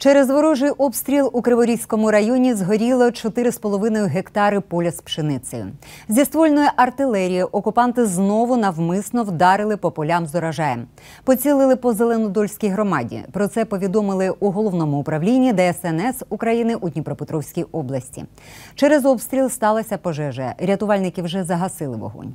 Через ворожий обстріл у Криворізькому районі згоріло 4,5 гектари поля з пшеницею. Зі ствольної артилерії окупанти знову навмисно вдарили по полям з урожаєм. Поцілили по Зеленодольській громаді. Про це повідомили у головному управлінні ДСНС України у Дніпропетровській області. Через обстріл сталася пожежа. Рятувальники вже загасили вогонь.